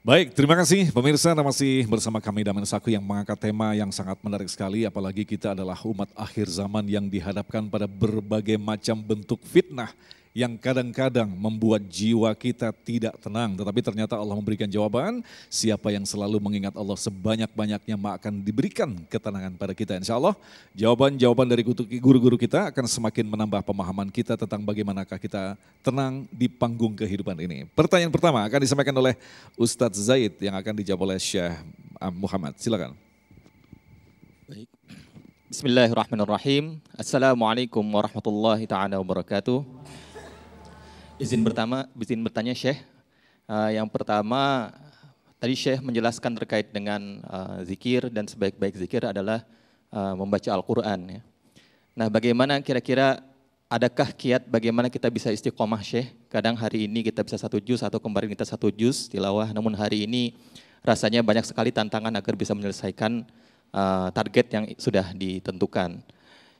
Baik, terima kasih pemirsa Anda masih bersama kami Damen Saku yang mengangkat tema yang sangat menarik sekali apalagi kita adalah umat akhir zaman yang dihadapkan pada berbagai macam bentuk fitnah yang kadang-kadang membuat jiwa kita tidak tenang. Tetapi ternyata Allah memberikan jawaban, siapa yang selalu mengingat Allah sebanyak-banyaknya maka akan diberikan ketenangan pada kita. Insya Allah jawaban-jawaban dari guru-guru kita akan semakin menambah pemahaman kita tentang bagaimanakah kita tenang di panggung kehidupan ini. Pertanyaan pertama akan disampaikan oleh Ustadz Zaid yang akan dijawab oleh Syekh ah, Muhammad. Silakan. Bismillahirrahmanirrahim. Assalamualaikum warahmatullahi taala wabarakatuh. Izin pertama, izin bertanya Syekh. Uh, yang pertama, tadi Syekh menjelaskan terkait dengan uh, zikir dan sebaik-baik zikir adalah uh, membaca Al-Quran. Ya. Nah bagaimana kira-kira adakah kiat bagaimana kita bisa istiqomah Syekh? Kadang hari ini kita bisa satu juz atau kemarin kita satu juz tilawah, namun hari ini rasanya banyak sekali tantangan agar bisa menyelesaikan uh, target yang sudah ditentukan.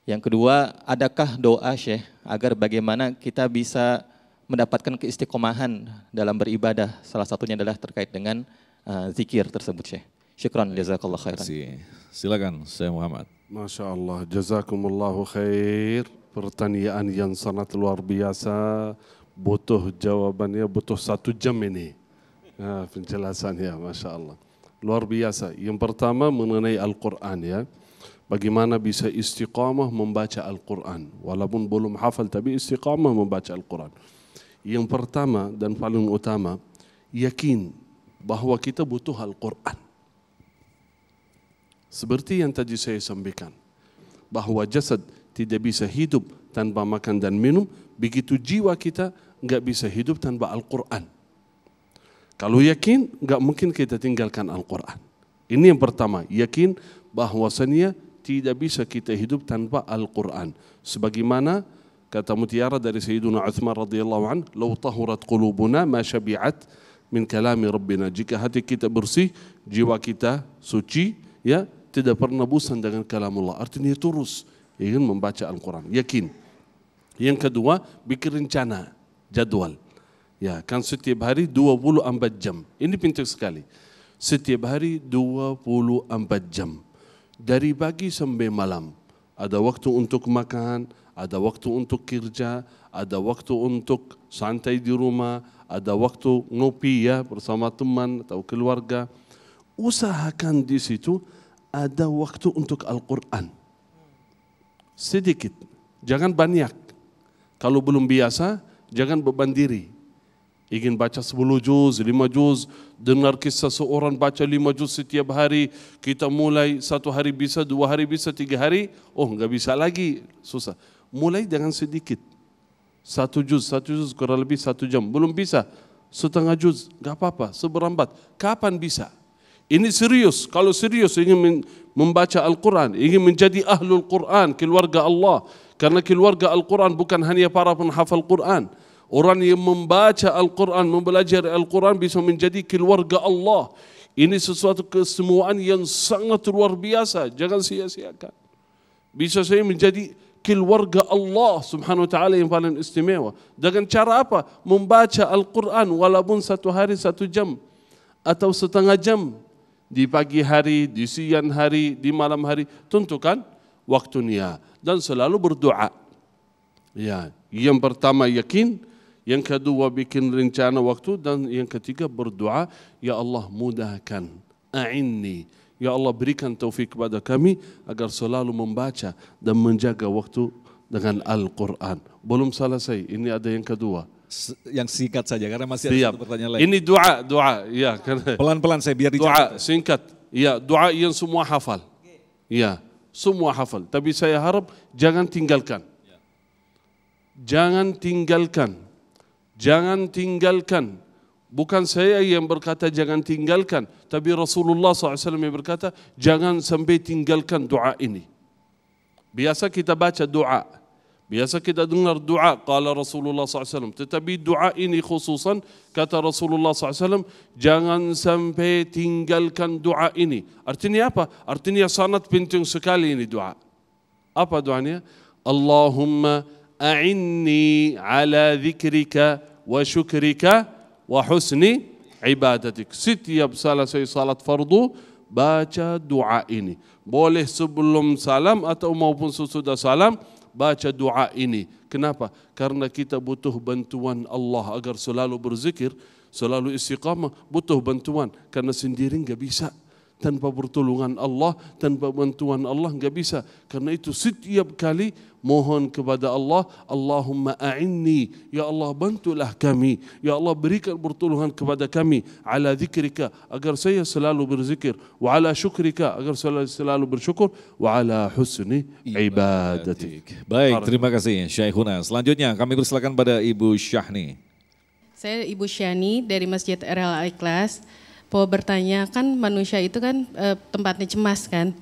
Yang kedua, adakah doa Syekh agar bagaimana kita bisa mendapatkan keistiqomahan dalam beribadah. Salah satunya adalah terkait dengan uh, zikir tersebut, Syekh. Syukran, jazakallah khairan. Silakan, saya Muhammad. Masya Allah, jazakumullahu khair. Pertanyaan yang sangat luar biasa. Butuh jawabannya, butuh satu jam ini. Nah, penjelasannya, Masya Allah. Luar biasa. Yang pertama mengenai Al-Quran ya. Bagaimana bisa istiqamah membaca Al-Quran. Walaupun belum hafal, tapi istiqamah membaca Al-Quran. Yang pertama dan paling utama, yakin bahwa kita butuh Al-Quran. Seperti yang tadi saya sampaikan, bahwa jasad tidak bisa hidup tanpa makan dan minum, begitu jiwa kita nggak bisa hidup tanpa Al-Quran. Kalau yakin, nggak mungkin kita tinggalkan Al-Quran. Ini yang pertama, yakin bahwasannya tidak bisa kita hidup tanpa Al-Quran. Sebagaimana kata mutiara dari Sayyiduna Uthman radhiyallahu an, "Lau tahurat qulubuna ma syabi'at min kalami Rabbina." Jika hati kita bersih, jiwa kita suci, ya, tidak pernah bosan dengan kalamullah. Artinya terus ingin membaca Al-Qur'an, yakin. Yang kedua, bikin rencana, jadwal. Ya, kan setiap hari 24 jam. Ini penting sekali. Setiap hari 24 jam. Dari pagi sampai malam. Ada waktu untuk makan, ada waktu untuk kerja, ada waktu untuk santai di rumah, ada waktu ngopi ya bersama teman atau keluarga. Usahakan di situ ada waktu untuk Al-Quran. Sedikit, jangan banyak. Kalau belum biasa, jangan beban diri. Ingin baca 10 juz, 5 juz, dengar kisah seorang baca 5 juz setiap hari, kita mulai satu hari bisa, dua hari bisa, tiga hari, oh nggak bisa lagi, susah. mulai dengan sedikit. Satu juz, satu juz kurang lebih satu jam. Belum bisa, setengah juz, gak apa-apa, seberambat. Kapan bisa? Ini serius, kalau serius ingin membaca Al-Quran, ingin menjadi Al Quran, keluarga Allah. Karena keluarga Al-Quran bukan hanya para penghafal Quran. Orang yang membaca Al-Quran, mempelajari Al-Quran bisa menjadi keluarga Allah. Ini sesuatu kesemuaan yang sangat luar biasa. Jangan sia-siakan. Bisa saya menjadi keluarga Allah subhanahu wa ta'ala yang paling istimewa. Dengan cara apa? Membaca Al-Quran walaupun satu hari satu jam atau setengah jam. Di pagi hari, di siang hari, di malam hari. Tentukan waktunya. Dan selalu berdoa. Ya, yang pertama yakin, yang kedua bikin rencana waktu, dan yang ketiga berdoa. Ya Allah mudahkan. A'inni. Ya Allah berikan taufik kepada kami agar selalu membaca dan menjaga waktu dengan Al-Quran. Belum selesai, ini ada yang kedua. Yang singkat saja karena masih Siap. ada satu pertanyaan lain. Ini doa, doa. Ya, Pelan-pelan saya biar dicatat. Doa singkat. Ya, doa yang semua hafal. Ya, semua hafal. Tapi saya harap jangan tinggalkan. Ya. Jangan tinggalkan. Jangan tinggalkan. Bukan saya yang berkata jangan tinggalkan, tapi Rasulullah SAW yang berkata jangan sampai tinggalkan doa ini. Biasa kita baca doa, biasa kita dengar doa, kala Rasulullah SAW. Tetapi doa ini khususan, kata Rasulullah SAW, jangan sampai tinggalkan doa ini. Artinya apa? Artinya sangat penting sekali ini doa. Apa doanya? Allahumma a'inni ala dzikrika wa syukrika wa husni ibadatik. Setiap selesai salat fardu baca doa ini. Boleh sebelum salam atau maupun sesudah salam baca doa ini. Kenapa? Karena kita butuh bantuan Allah agar selalu berzikir, selalu istiqamah, butuh bantuan. Karena sendiri nggak bisa tanpa pertolongan Allah, tanpa bantuan Allah enggak bisa. Karena itu setiap kali mohon kepada Allah, Allahumma a'inni, ya Allah bantulah kami, ya Allah berikan pertolongan kepada kami ala zikrika agar saya selalu berzikir, wa ala syukrika agar saya selalu bersyukur, wa ala husni ibadatik. Baik, terima kasih Syekhuna. Selanjutnya kami persilakan pada Ibu Syahni. Saya Ibu Syani dari Masjid RL Ikhlas. Po bertanya, kan manusia itu kan e, tempatnya cemas kan.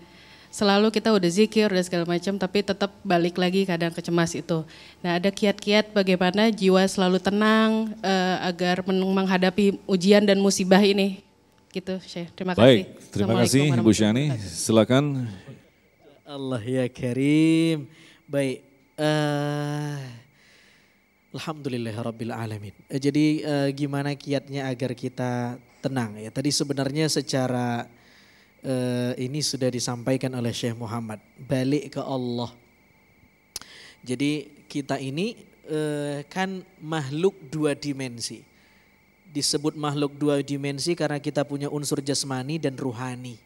Selalu kita udah zikir, udah segala macam, tapi tetap balik lagi kadang kecemas itu. Nah ada kiat-kiat bagaimana jiwa selalu tenang e, agar menghadapi ujian dan musibah ini. Gitu, Syekh. Terima kasih. Baik, terima kasih Bu Syani. Silakan. Allah ya Karim. Baik. Uh... Eh, Alhamdulillah Rabbil Alamin. Jadi uh, gimana kiatnya agar kita tenang ya. Tadi sebenarnya secara uh, ini sudah disampaikan oleh Syekh Muhammad, balik ke Allah. Jadi kita ini uh, kan makhluk dua dimensi. Disebut makhluk dua dimensi karena kita punya unsur jasmani dan ruhani.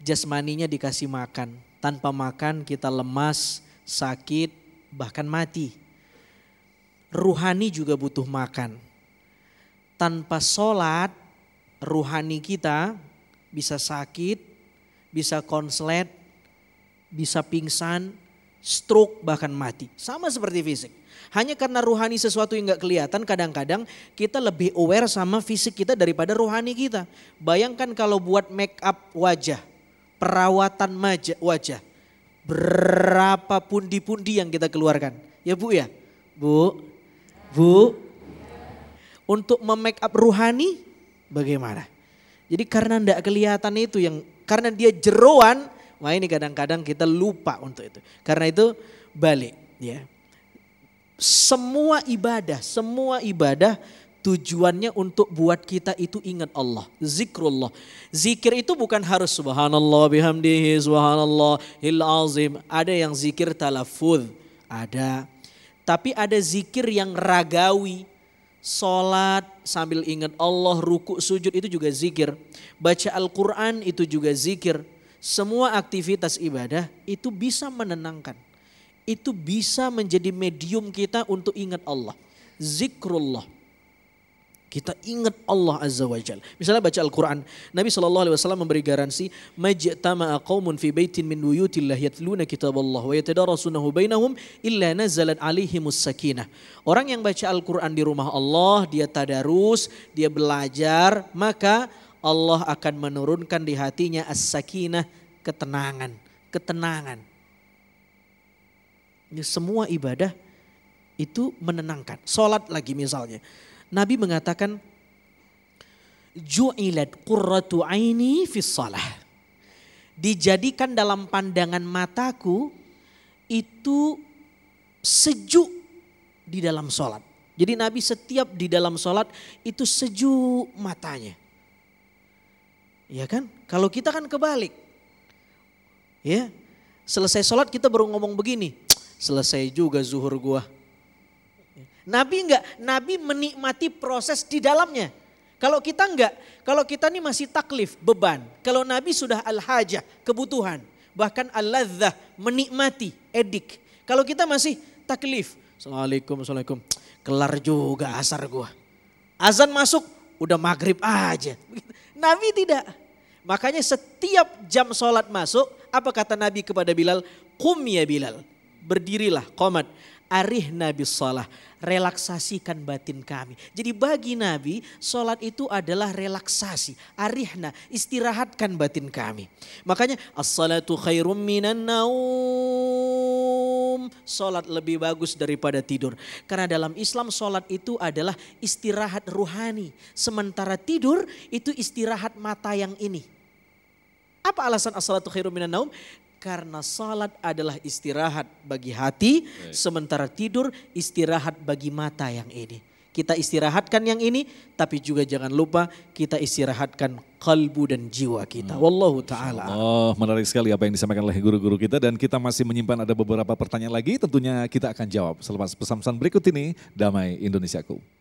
Jasmaninya dikasih makan, tanpa makan kita lemas, sakit, bahkan mati. Ruhani juga butuh makan. Tanpa sholat ruhani kita bisa sakit, bisa konslet, bisa pingsan, stroke bahkan mati. Sama seperti fisik. Hanya karena ruhani sesuatu yang gak kelihatan kadang-kadang kita lebih aware sama fisik kita daripada ruhani kita. Bayangkan kalau buat make up wajah, perawatan wajah, berapa pundi-pundi yang kita keluarkan. Ya bu ya, bu, bu. Untuk memake up ruhani bagaimana. Jadi karena tidak kelihatan itu yang karena dia jeroan, wah ini kadang-kadang kita lupa untuk itu. Karena itu balik ya. Semua ibadah, semua ibadah tujuannya untuk buat kita itu ingat Allah, zikrullah. Zikir itu bukan harus subhanallah bihamdihi subhanallah il azim. Ada yang zikir talafuz, ada. Tapi ada zikir yang ragawi, Sholat sambil ingat Allah, ruku, sujud itu juga zikir. Baca Al-Quran itu juga zikir. Semua aktivitas ibadah itu bisa menenangkan. Itu bisa menjadi medium kita untuk ingat Allah. Zikrullah kita ingat Allah Azza wa Jal. Misalnya baca Al-Quran. Nabi SAW memberi garansi. Majtama'a qawmun fi baitin min wuyutillah yatluna kitab Allah wa yatadarasunahu bainahum illa nazalat alihimus sakinah. Orang yang baca Al-Quran di rumah Allah, dia tadarus, dia belajar, maka Allah akan menurunkan di hatinya as-sakinah, ketenangan, ketenangan. Ini semua ibadah itu menenangkan. Salat lagi misalnya. Nabi mengatakan ju'ilat qurratu aini fi salah. Dijadikan dalam pandangan mataku itu sejuk di dalam sholat. Jadi Nabi setiap di dalam sholat itu sejuk matanya. Ya kan? Kalau kita kan kebalik. Ya, selesai sholat kita baru ngomong begini. Selesai juga zuhur gua. Nabi enggak, Nabi menikmati proses di dalamnya. Kalau kita enggak, kalau kita ini masih taklif, beban. Kalau Nabi sudah al-hajah, kebutuhan. Bahkan al-ladzah, menikmati, edik. Kalau kita masih taklif, Assalamualaikum, Assalamualaikum. Kelar juga asar gua. Azan masuk, udah maghrib aja. Nabi tidak. Makanya setiap jam sholat masuk, apa kata Nabi kepada Bilal? Kum ya Bilal, berdirilah, komat arih nabi sholat, relaksasikan batin kami. Jadi bagi Nabi, sholat itu adalah relaksasi, arihna, istirahatkan batin kami. Makanya, as-salatu khairum minan naum. Sholat lebih bagus daripada tidur. Karena dalam Islam sholat itu adalah istirahat ruhani. Sementara tidur itu istirahat mata yang ini. Apa alasan as-salatu khairum minan naum? Karena salat adalah istirahat bagi hati, Baik. sementara tidur istirahat bagi mata yang ini. Kita istirahatkan yang ini, tapi juga jangan lupa kita istirahatkan kalbu dan jiwa kita. Hmm. Wallahu taala. Oh, menarik sekali apa yang disampaikan oleh guru-guru kita dan kita masih menyimpan ada beberapa pertanyaan lagi tentunya kita akan jawab selepas pesan-pesan berikut ini Damai Indonesiaku.